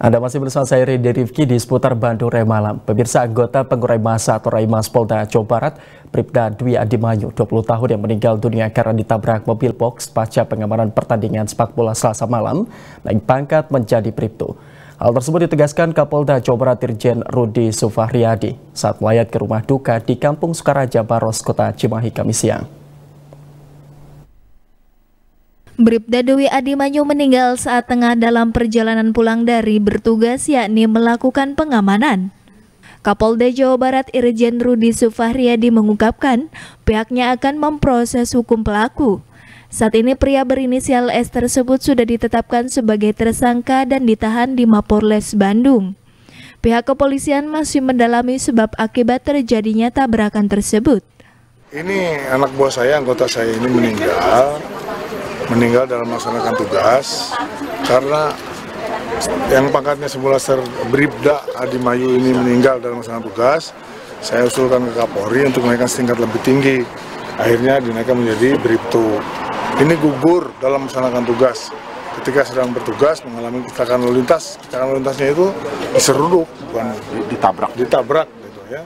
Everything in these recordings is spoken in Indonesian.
Anda masih bersama saya Redi Rifki di seputar Bandung Malam. Pemirsa anggota pengurai masa atau Mas Polda Jawa Barat, Bribda Dwi Adimanyu, 20 tahun yang meninggal dunia karena ditabrak mobil box pasca pengamanan pertandingan sepak bola Selasa malam, naik pangkat menjadi Bribtu. Hal tersebut ditegaskan Kapolda Jawa Barat Dirjen Rudi Sufahriyadi saat melayat ke rumah duka di Kampung Sukaraja Baros, Kota Cimahi, Kamis siang. Bribda Dewi Adimanyu meninggal saat tengah dalam perjalanan pulang dari bertugas yakni melakukan pengamanan. Kapolda Jawa Barat Irjen Rudi Sufahriadi mengungkapkan pihaknya akan memproses hukum pelaku. Saat ini pria berinisial S tersebut sudah ditetapkan sebagai tersangka dan ditahan di Mapolres Bandung. Pihak kepolisian masih mendalami sebab akibat terjadinya tabrakan tersebut. Ini anak buah saya, anggota saya ini meninggal meninggal dalam melaksanakan tugas karena yang pangkatnya ser Bribda Mayu ini meninggal dalam melaksanakan tugas, saya usulkan ke Kapolri untuk menaikkan setingkat lebih tinggi. Akhirnya dinaikkan menjadi Bribtu. Ini gugur dalam melaksanakan tugas. Ketika sedang bertugas mengalami kecelakaan lalu lintas, kecelakaan lalu lintasnya itu diseruduk, bukan ditabrak. Ditabrak gitu ya.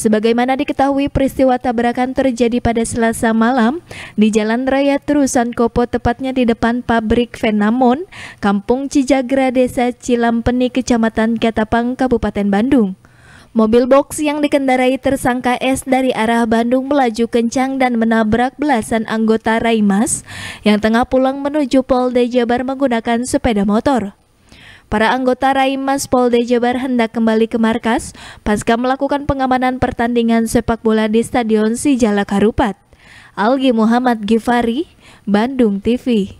Sebagaimana diketahui peristiwa tabrakan terjadi pada Selasa malam di Jalan Raya Terusan Kopo tepatnya di depan pabrik Venamon, Kampung Cijagra Desa Cilampeni Kecamatan Katapang Kabupaten Bandung. Mobil box yang dikendarai tersangka S dari arah Bandung melaju kencang dan menabrak belasan anggota Raimas yang tengah pulang menuju Polda Jabar menggunakan sepeda motor. Para anggota Raimas Polda Jabar hendak kembali ke markas pasca melakukan pengamanan pertandingan sepak bola di Stadion Sijalak Harupat. Algi Muhammad Gifari, Bandung TV.